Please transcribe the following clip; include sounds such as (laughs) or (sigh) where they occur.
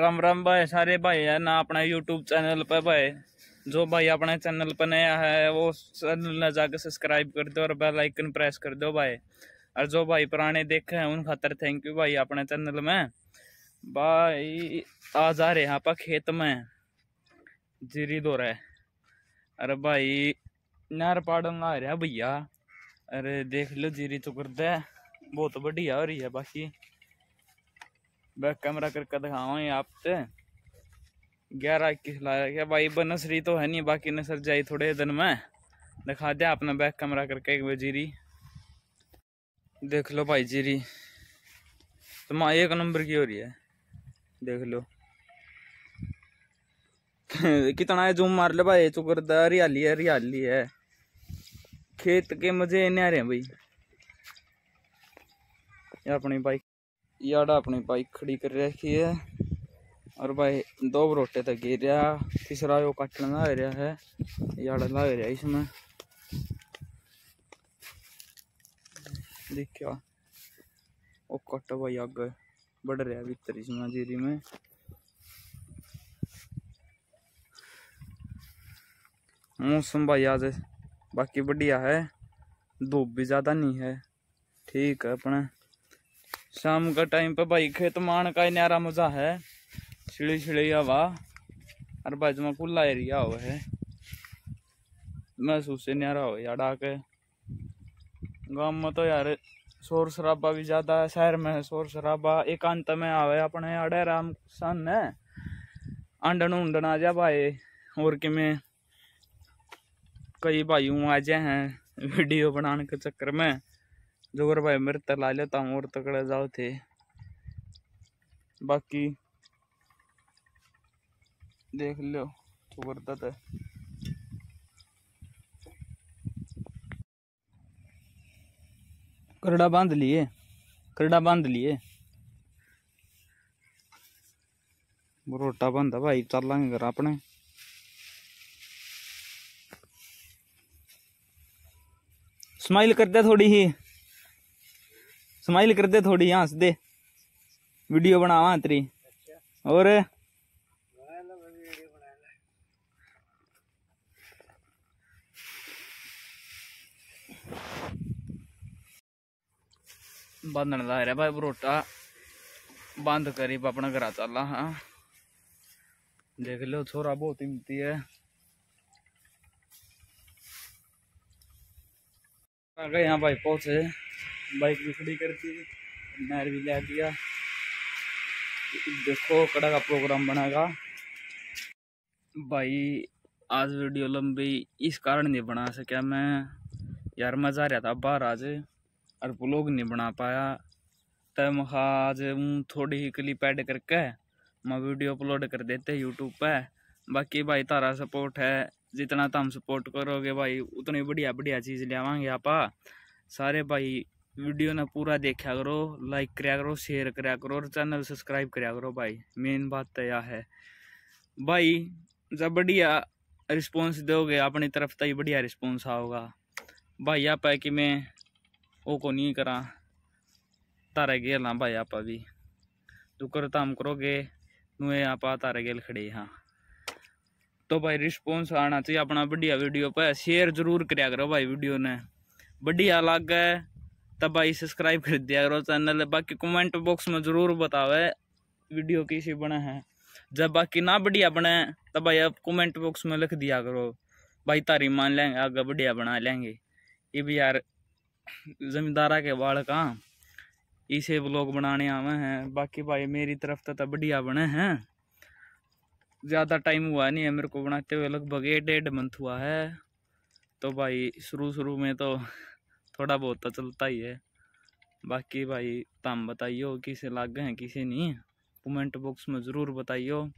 राम राम भाई सारे भाई है ना अपने यूट्यूब चैनल पर भाई जो भाई अपने चैनल पर नया है वो चैनल ने जाकर सब्सक्राइब कर दो और बेल आइकन प्रेस कर दो भाई और जो भाई पुराने देखे हैं उन खातर थैंक यू भाई अपने चैनल में भाई आ जा रहे हैं आप खेत में जीरी दो रहे अरे भाई नहर पाड़न ला रहा भैया अरे देख लो जीरी तो कर दे बहुत बढ़िया हो रही है बाकी मैं कैमरा करके दिखावा आपसे ग्यारह इक्कीस लाया क्या भाई बनसरी तो है नहीं बाकी नसर जाई थोड़े दिन में दिखा दिया अपना बैक कैमरा करके एक जीरी देख लो भाई जीरी तो माँ एक नंबर की हो रही है देख लो (laughs) कितना है जूम मार ले भाई चुकरदा तो हरियाली है हरियाली है खेत के मजे नहीं आ रहे हैं भाई अपनी बाइक याड़ा अपनी बाइक खड़ी कर रखी है और भाई दो बरोटे तक गिर रहा तीसरा जो काटने लग रहा है याड़ा लग रहा इसमें देखा वो कट भाई अग बढ़ रहा भीतर इसमें जीरी में मौसम भाई आज बाकी बढ़िया है धूप भी ज़्यादा नहीं है ठीक है अपने शाम का टाइम पे भाई खेत मान का ही नारा मजा है छिड़ी छिड़ी हवा और भाई जमा खुला एरिया हो है महसूस से न्यारा हो यार आके गाँव में तो यार शोर शराबा भी ज़्यादा है शहर में शोर शराबा एकांत में आवे अपने अड़े राम सन है आंडन उंडन आ जा भाई और कि मैं कई भाई आ जाए हैं वीडियो बनाने के चक्कर में भाई मेरे ला लेता हूँ और तकडे जाओ थे बाकी देख लो तो जोगरदात था करड़ा बांध लिए करड़ा बांध लिए रोटा बांधा भाई चल चलांगे घर अपने स्माइल करते थोड़ी ही स्माइल कर दे थोड़ी हंस हाँ, दे वीडियो बनावा तेरी अच्छा। और बंधन ला रहा भाई बरोटा बंद करी अपना घर चला हाँ देख लो छोरा बहुत हिमती है आ गए यहाँ भाई पहुंचे बाइक भी खड़ी कर दी नहर भी ले दिया देखो कड़ा का प्रोग्राम बनेगा भाई आज वीडियो लंबी इस कारण नहीं बना सकया मैं यार मज़ा रहा था बाहर आज और ब्लॉग नहीं बना पाया तब मखा आज थोड़ी ही क्लिप ऐड करके मैं वीडियो अपलोड कर देते यूट्यूब पे बाकी भाई तारा सपोर्ट है जितना तुम सपोर्ट करोगे भाई उतनी बढ़िया बढ़िया चीज़ लियावांगे आप सारे भाई वीडियो ना पूरा देखा करो लाइक करा करो शेयर करा करो और चैनल सब्सक्राइब कराया करो भाई मेन बात तो यह है भाई जब बढ़िया रिस्पॉन्स दोगे अपनी तरफ तो ही बढ़िया रिस्पॉन्स आओगा भाई आप कि मैं वो को नहीं करा तारा गेल हाँ भाई आप भी तू कर करोगे नुए आप तारा गेल खड़े हाँ तो भाई रिस्पॉन्स आना चाहिए अपना बढ़िया वीडियो पर शेयर जरूर कराया करो भाई वीडियो ने बढ़िया अलग है तब भाई सब्सक्राइब कर दिया करो चैनल बाकी कमेंट बॉक्स में ज़रूर बतावे वीडियो किसी बने हैं जब बाकी ना बढ़िया बने तब भाई आप कमेंट बॉक्स में लिख दिया करो भाई तारी मान लेंगे आगे बढ़िया बना लेंगे ये भी यार जमींदारा के बाल का इसे ब्लॉग बनाने आवे हैं बाकी भाई मेरी तरफ तो बढ़िया बने हैं ज़्यादा टाइम हुआ नहीं है मेरे को बनाते हुए लगभग एक डेढ़ मंथ हुआ है तो भाई शुरू शुरू में तो थोड़ा बहुत तो चलता ही है बाकी भाई तुम बताइयो किसे लागे हैं किसे नहीं कमेंट बॉक्स में ज़रूर बताइयो